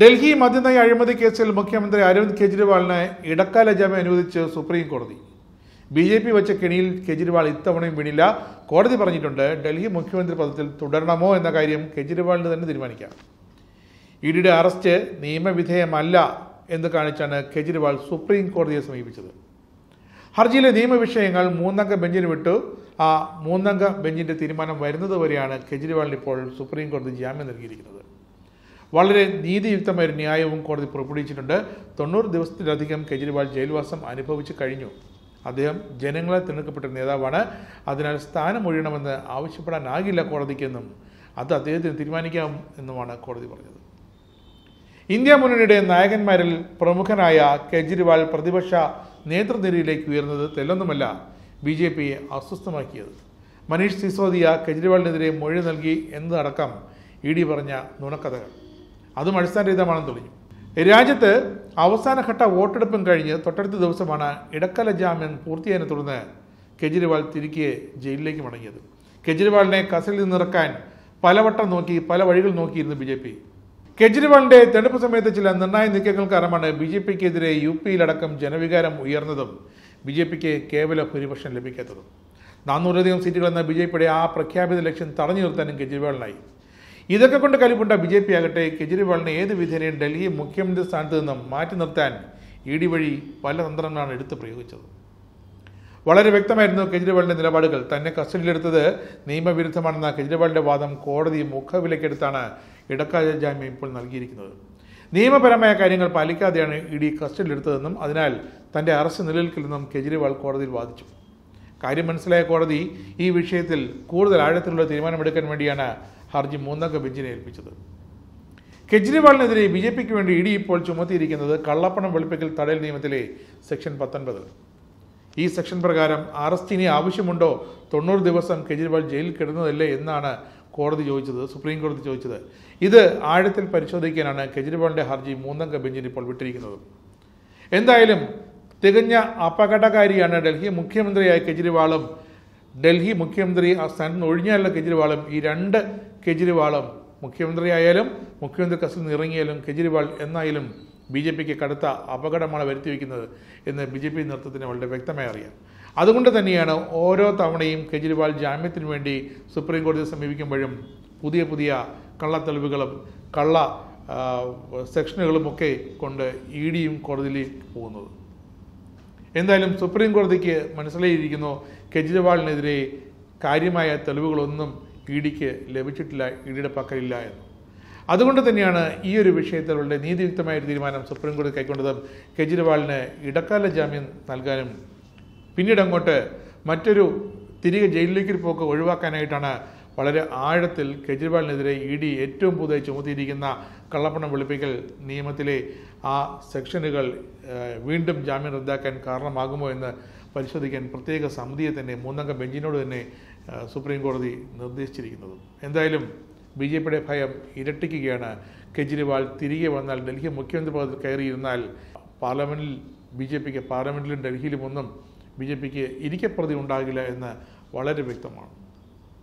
ഡൽഹി മദ്യനയ അഴിമതി കേസിൽ മുഖ്യമന്ത്രി അരവിന്ദ് കെജ്രിവാളിന് ഇടക്കാല ജാമ്യം അനുവദിച്ച് സുപ്രീം കോടതി ബി ജെ പി വെച്ച കെണിയിൽ കെജ്രിവാൾ ഇത്തവണയും വീണില്ല കോടതി പറഞ്ഞിട്ടുണ്ട് ഡൽഹി മുഖ്യമന്ത്രി പദത്തിൽ തുടരണമോ എന്ന കാര്യം കെജ്രിവാളിന് തന്നെ തീരുമാനിക്കാം ഇഡിയുടെ അറസ്റ്റ് നിയമവിധേയമല്ല എന്ന് കാണിച്ചാണ് കെജ്രിവാൾ സുപ്രീം കോടതിയെ സമീപിച്ചത് ഹർജിയിലെ നിയമവിഷയങ്ങൾ മൂന്നംഗ ബെഞ്ചിന് വിട്ടു ആ മൂന്നംഗ ബെഞ്ചിന്റെ തീരുമാനം വരുന്നതുവരെയാണ് കെജ്രിവാളിന് ഇപ്പോൾ സുപ്രീം കോടതി ജാമ്യം നൽകിയിരിക്കുന്നത് വളരെ നീതിയുക്തമായ ഒരു ന്യായവും കോടതി പുറപ്പെടുവിച്ചിട്ടുണ്ട് തൊണ്ണൂറ് ദിവസത്തിലധികം കെജ്രിവാൾ ജയിൽവാസം അനുഭവിച്ചു കഴിഞ്ഞു അദ്ദേഹം ജനങ്ങളെ തിരഞ്ഞെടുക്കപ്പെട്ട നേതാവാണ് അതിനാൽ സ്ഥാനം ഒഴിയണമെന്ന് ആവശ്യപ്പെടാനാകില്ല കോടതിക്കെന്നും അത് അദ്ദേഹത്തിന് തീരുമാനിക്കാം എന്നുമാണ് കോടതി പറഞ്ഞത് ഇന്ത്യ മുന്നണിയുടെ നായകന്മാരിൽ പ്രമുഖനായ കെജ്രിവാൾ പ്രതിപക്ഷ നേതൃനിരയിലേക്ക് ഉയർന്നത് തെല്ലൊന്നുമല്ല ബി ജെ പിയെ അസ്വസ്ഥമാക്കിയത് മനീഷ് സിസോദിയ കെജ്രിവാളിനെതിരെ മൊഴി നൽകി എന്നതടക്കം ഇ ഡി പറഞ്ഞ നുണക്കഥകൾ അതും അടിസ്ഥാന രഹിതമാണെന്ന് തെളിഞ്ഞു രാജ്യത്ത് അവസാനഘട്ട വോട്ടെടുപ്പും കഴിഞ്ഞ് തൊട്ടടുത്ത ദിവസമാണ് ഇടക്കല ജാമ്യം പൂർത്തിയായതിനെ തുടർന്ന് കെജ്രിവാൾ തിരികെ ജയിലിലേക്ക് മടങ്ങിയത് കെജ്രിവാളിനെ കസലിൽ നിന്നിറക്കാൻ പലവട്ടം നോക്കി പല വഴികൾ നോക്കിയിരുന്നു ബി ജെ പി കെജ്രിവാളിന്റെ തെരഞ്ഞെടുപ്പ് സമയത്ത് ചില നിർണായ നീക്കങ്ങൾ കാരണമാണ് ബി ജെ പിക്കെതിരെ യു പിയിലടക്കം ജനവികാരം ഉയർന്നതും ബി ജെ പിക്ക് കേവല ഭൂരിപക്ഷം ലഭിക്കാത്തതും നാനൂറിലധികം സീറ്റുകൾ ബി ജെ പിയുടെ ആ പ്രഖ്യാപിത ലക്ഷ്യം തടഞ്ഞു നിർത്താനും കെജ്രിവാളിനായി ഇതൊക്കെ കൊണ്ട് കലിപ്പുണ്ട ബി ജെ പി ആകട്ടെ കെജ്രിവാളിനെ ഏത് വിധേനയും ഡൽഹി മുഖ്യമന്ത്രി സ്ഥാനത്ത് നിന്നും മാറ്റി നിർത്താൻ ഇ ഡി വഴി പല തന്ത്രങ്ങളാണ് എടുത്ത് പ്രയോഗിച്ചത് വളരെ വ്യക്തമായിരുന്നു കെജ്രിവാളിൻ്റെ നിലപാടുകൾ തന്നെ കസ്റ്റഡിയിലെടുത്തത് നിയമവിരുദ്ധമാണെന്ന കെജ്രിവാളിൻ്റെ വാദം കോടതി മുഖവിലക്കെടുത്താണ് ഇടക്കാല ജാമ്യം ഇപ്പോൾ നൽകിയിരിക്കുന്നത് നിയമപരമായ കാര്യങ്ങൾ പാലിക്കാതെയാണ് ഇ ഡി കസ്റ്റഡിയിലെടുത്തതെന്നും അതിനാൽ തൻ്റെ അറസ്റ്റ് നിലനിൽക്കില്ലെന്നും കെജ്രിവാൾ കോടതിയിൽ വാദിച്ചു കാര്യം മനസ്സിലായ കോടതി ഈ വിഷയത്തിൽ കൂടുതൽ ആഴത്തിലുള്ള തീരുമാനമെടുക്കാൻ വേണ്ടിയാണ് ഹർജി മൂന്നംഗ ബെഞ്ചിനെ ഏൽപ്പിച്ചത് കെജ്രിവാളിനെതിരെ ബി ജെ പിക്ക് വേണ്ടി ഇ ഡി ഇപ്പോൾ ചുമത്തിയിരിക്കുന്നത് കള്ളപ്പണം വെളുപ്പിക്കൽ തടയൽ നിയമത്തിലെ സെക്ഷൻ പത്തൊൻപത് ഈ സെക്ഷൻ പ്രകാരം അറസ്റ്റിനി ആവശ്യമുണ്ടോ തൊണ്ണൂറ് ദിവസം കെജ്രിവാൾ ജയിലിൽ കിടന്നതല്ലേ എന്നാണ് കോടതി ചോദിച്ചത് സുപ്രീം കോടതി ചോദിച്ചത് ഇത് ആഴത്തിൽ പരിശോധിക്കാനാണ് കെജ്രിവാളിൻ്റെ ഹർജി മൂന്നംഗ ബെഞ്ചിന് ഇപ്പോൾ വിട്ടിരിക്കുന്നത് എന്തായാലും തികഞ്ഞ അപകടകാരിയാണ് ഡൽഹി മുഖ്യമന്ത്രിയായ കെജ്രിവാളും ഡൽഹി മുഖ്യമന്ത്രി ആ സ്ഥാനത്ത് നിന്ന് ഒഴിഞ്ഞാലുള്ള കെജ്രിവാളും ഈ രണ്ട് കെജ്രിവാളും മുഖ്യമന്ത്രിയായാലും മുഖ്യമന്ത്രി കസ്റ്റിൽ നിന്ന് ഇറങ്ങിയാലും കെജ്രിവാൾ എന്നായാലും ബി ജെ പിക്ക് കടുത്ത അപകടമാണ് വയ്ക്കുന്നത് എന്ന് ബി ജെ പി നേതൃത്വത്തിന് വളരെ വ്യക്തമായി അറിയാം അതുകൊണ്ട് തന്നെയാണ് ഓരോ തവണയും കെജ്രിവാൾ ജാമ്യത്തിന് വേണ്ടി സുപ്രീം കോടതിയെ സമീപിക്കുമ്പോഴും പുതിയ പുതിയ കള്ളത്തെളിവുകളും കള്ള സെക്ഷനുകളുമൊക്കെ കൊണ്ട് ഇ ഡിയും കോടതിയിലേക്ക് പോകുന്നത് എന്തായാലും സുപ്രീം കോടതിക്ക് മനസ്സിലായിരിക്കുന്നു കെജ്രിവാളിനെതിരെ കാര്യമായ തെളിവുകളൊന്നും ഇ ഡിക്ക് ലഭിച്ചിട്ടില്ല ഇഡിയുടെ പക്കലില്ല എന്ന് അതുകൊണ്ട് തന്നെയാണ് ഈ ഒരു വിഷയത്തിലുള്ള നീതിയുക്തമായ ഒരു തീരുമാനം സുപ്രീം കോടതി കൈക്കൊണ്ടതും കെജ്രിവാളിന് ഇടക്കാല ജാമ്യം നൽകാനും പിന്നീട് അങ്ങോട്ട് മറ്റൊരു തിരികെ ജയിലിലേക്ക് പോക്ക് ഒഴിവാക്കാനായിട്ടാണ് വളരെ ആഴത്തിൽ കെജ്രിവാളിനെതിരെ ഇ ഡി ഏറ്റവും പുതിയ ചുമത്തിയിരിക്കുന്ന കള്ളപ്പണം വെളുപ്പിക്കൽ നിയമത്തിലെ ആ സെക്ഷനുകൾ വീണ്ടും ജാമ്യം റദ്ദാക്കാൻ കാരണമാകുമോ എന്ന് പരിശോധിക്കാൻ പ്രത്യേക സമിതിയെ തന്നെ മൂന്നംഗ ബെഞ്ചിനോട് തന്നെ സുപ്രീം കോടതി നിർദ്ദേശിച്ചിരിക്കുന്നത് എന്തായാലും ബി ജെ പിയുടെ ഭയം ഇരട്ടിക്കുകയാണ് കെജ്രിവാൾ തിരികെ വന്നാൽ ഡൽഹി മുഖ്യമന്ത്രി പദത്തിൽ കയറിയിരുന്നാൽ പാർലമെൻറ്റിൽ ബി ജെ പിക്ക് പാർലമെൻറ്റിലും ഒന്നും ബി ജെ പിക്ക് ഇരിക്കപ്രതി ഉണ്ടാകില്ല എന്ന് വളരെ വ്യക്തമാണ്